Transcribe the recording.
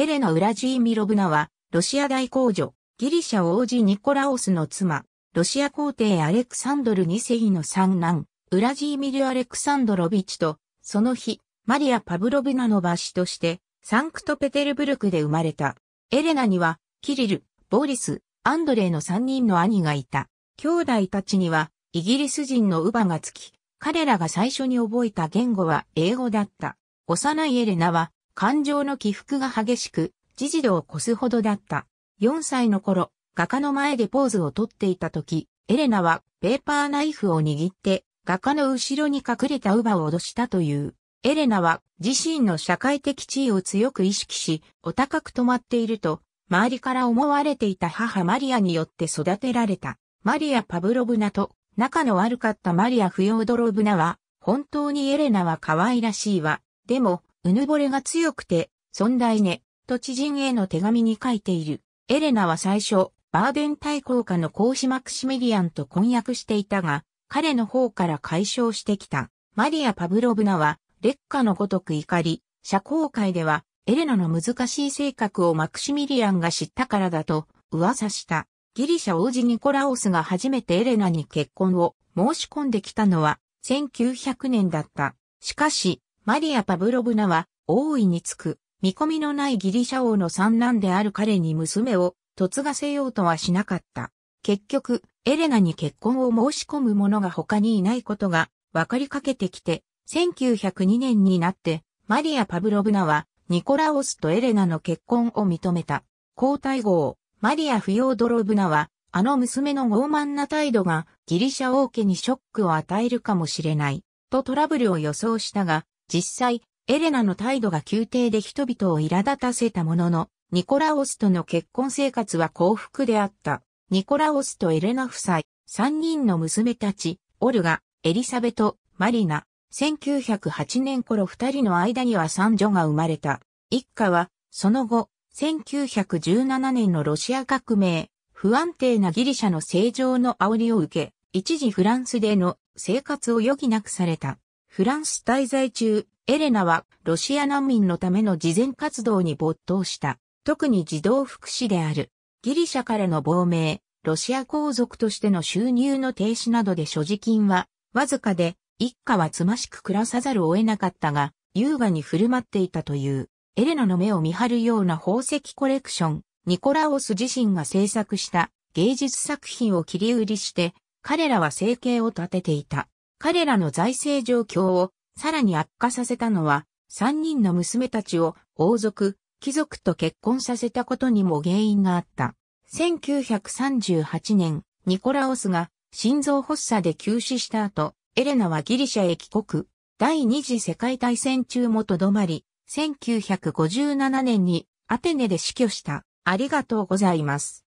エレナ・ウラジーミロブナは、ロシア大公女、ギリシャ王子ニコラオスの妻、ロシア皇帝アレクサンドル2世の三男、ウラジーミル・アレクサンドロビチと、その日、マリア・パブロブナの橋として、サンクトペテルブルクで生まれた。エレナには、キリル、ボリス、アンドレイの三人の兄がいた。兄弟たちには、イギリス人の乳母がつき、彼らが最初に覚えた言語は英語だった。幼いエレナは、感情の起伏が激しく、自児度を越すほどだった。4歳の頃、画家の前でポーズをとっていた時、エレナはペーパーナイフを握って、画家の後ろに隠れた乳母を脅したという。エレナは自身の社会的地位を強く意識し、お高く止まっていると、周りから思われていた母マリアによって育てられた。マリア・パブロブナと仲の悪かったマリア・フヨードロブナは、本当にエレナは可愛らしいわ。でも、うぬぼれが強くて、尊大ね、と知人への手紙に書いている。エレナは最初、バーデン大公家の孔子マクシミリアンと婚約していたが、彼の方から解消してきた。マリア・パブロブナは、劣化のごとく怒り、社交界では、エレナの難しい性格をマクシミリアンが知ったからだと、噂した。ギリシャ王子ニコラオスが初めてエレナに結婚を申し込んできたのは、1900年だった。しかし、マリア・パブロブナは、大いにつく、見込みのないギリシャ王の三男である彼に娘を嫁がせようとはしなかった。結局、エレナに結婚を申し込む者が他にいないことが分かりかけてきて、1902年になって、マリア・パブロブナは、ニコラオスとエレナの結婚を認めた。皇太后、マリア・フィオドロブナは、あの娘の傲慢な態度がギリシャ王家にショックを与えるかもしれない、とトラブルを予想したが、実際、エレナの態度が宮廷で人々を苛立たせたものの、ニコラオスとの結婚生活は幸福であった。ニコラオスとエレナ夫妻、三人の娘たち、オルガ、エリサベト、マリナ、1908年頃二人の間には三女が生まれた。一家は、その後、1917年のロシア革命、不安定なギリシャの正常の煽りを受け、一時フランスでの生活を余儀なくされた。フランス滞在中、エレナはロシア難民のための慈善活動に没頭した。特に児童福祉である。ギリシャからの亡命、ロシア皇族としての収入の停止などで所持金は、わずかで、一家はつましく暮らさざるを得なかったが、優雅に振る舞っていたという、エレナの目を見張るような宝石コレクション、ニコラオス自身が制作した芸術作品を切り売りして、彼らは生計を立てていた。彼らの財政状況をさらに悪化させたのは、三人の娘たちを王族、貴族と結婚させたことにも原因があった。1938年、ニコラオスが心臓発作で急死した後、エレナはギリシャへ帰国。第二次世界大戦中もとどまり、1957年にアテネで死去した。ありがとうございます。